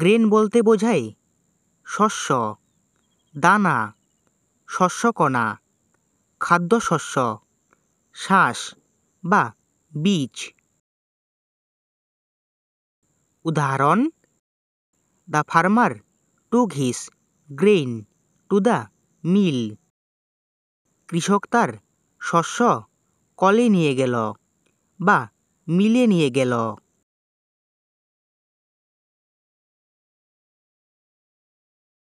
grain বলতে বোঝায় শস্য দানা শস্যকণা খাদ্যশস্য শ্বাস বা বীজ উদাহরণ the farmer took his grain to the mill কৃষক তার শস্য কলে নিয়ে গেল বা মিলে নিয়ে গেল